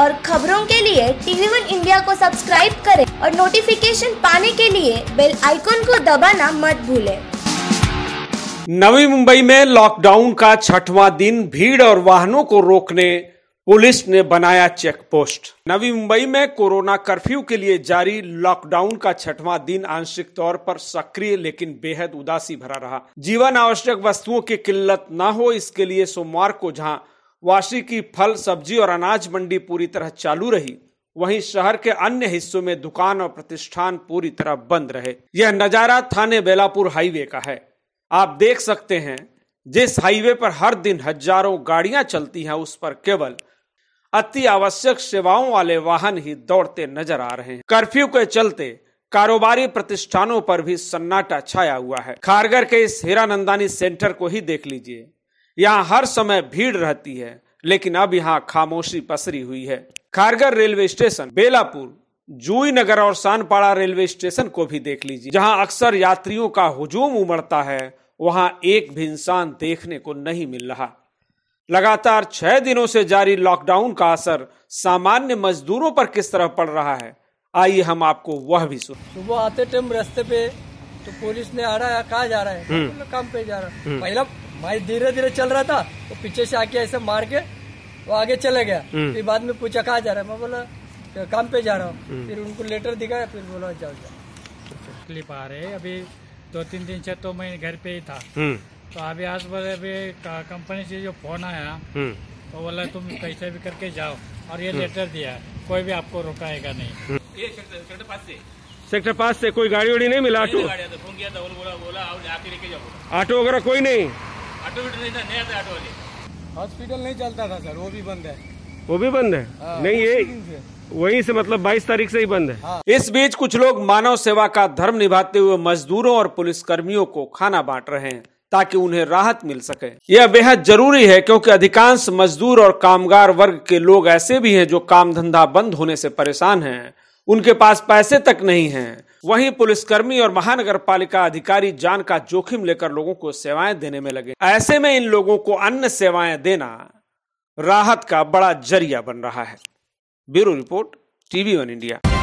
और खबरों के लिए टीवी वन इंडिया को सब्सक्राइब करें और नोटिफिकेशन पाने के लिए बेल आइकॉन को दबाना मत भूलें। नवी मुंबई में लॉकडाउन का छठवां दिन भीड़ और वाहनों को रोकने पुलिस ने बनाया चेक पोस्ट नवी मुंबई में कोरोना कर्फ्यू के लिए जारी लॉकडाउन का छठवां दिन आंशिक तौर पर सक्रिय लेकिन बेहद उदासी भरा रहा जीवन आवश्यक वस्तुओं की किल्लत न हो इसके लिए सोमवार को जहां वाशी की फल सब्जी और अनाज मंडी पूरी तरह चालू रही वहीं शहर के अन्य हिस्सों में दुकान और प्रतिष्ठान पूरी तरह बंद रहे यह नजारा थाने बेलापुर हाईवे का है आप देख सकते हैं जिस हाईवे पर हर दिन हजारों गाड़ियां चलती हैं उस पर केवल अति आवश्यक सेवाओं वाले वाहन ही दौड़ते नजर आ रहे हैं कर्फ्यू के चलते कारोबारी प्रतिष्ठानों पर भी सन्नाटा छाया हुआ है खारगर के इस हीरानंदानी सेंटर को ही देख लीजिए यहाँ हर समय भीड़ रहती है लेकिन अब यहाँ खामोशी पसरी हुई है Kharghar railway station Belapur Juinagar और सानपाड़ा रेलवे स्टेशन को भी देख लीजिए जहाँ अक्सर यात्रियों का हुजूम उमड़ता है वहाँ एक भी इंसान देखने को नहीं मिल रहा लगातार छह दिनों से जारी लॉकडाउन का असर सामान्य मजदूरों पर किस तरह पड़ रहा है आइए हम आपको वह भी सुन सुबह आते टाइम रास्ते पे तो पुलिस ने आ रहा है कहा जा रहा है हम्म। तो काम पे जा रहा है हम्म। पहला भाई धीरे धीरे चल रहा था वो पीछे से आके ऐसे मार के वो आगे चले गया हम्म। फिर बाद में पूछा कहा जा रहा है मैं बोला काम पे जा रहा हूँ हम्म। फिर उनको लेटर दिखाया फिर बोला जाओ जाओ क्लिप आ रहे अभी दो तीन दिन से तो मैं घर पे ही था हम्म। तो अभी आज बोले अभी कंपनी से जो फोन आया तो बोला तुम कैसे भी करके जाओ और ये लेटर दिया कोई भी आपको रोकाएगा नहीं सेक्टर पास से कोई गाड़ी वाड़ी नहीं मिला ऑटो ऑटो तो वगैरह कोई नहीं ऑटो नहीं ऑटो वाले हॉस्पिटल नहीं चलता था सर वो भी बंद है वो भी बंद है आ, हाँ, नहीं ये वहीं से मतलब 22 तारीख से ही बंद है हाँ। इस बीच कुछ लोग मानव सेवा का धर्म निभाते हुए मजदूरों और पुलिस कर्मियों को खाना बांट रहे हैं ताकि उन्हें राहत मिल सके यह बेहद जरूरी है क्योंकि अधिकांश मजदूर और कामगार वर्ग के लोग ऐसे भी हैं जो काम धंधा बंद होने से परेशान हैं उनके पास पैसे तक नहीं है वहीं पुलिसकर्मी और महानगर पालिका अधिकारी जान का जोखिम लेकर लोगों को सेवाएं देने में लगे ऐसे में इन लोगों को अन्य सेवाएं देना राहत का बड़ा जरिया बन रहा है bureau report TV one India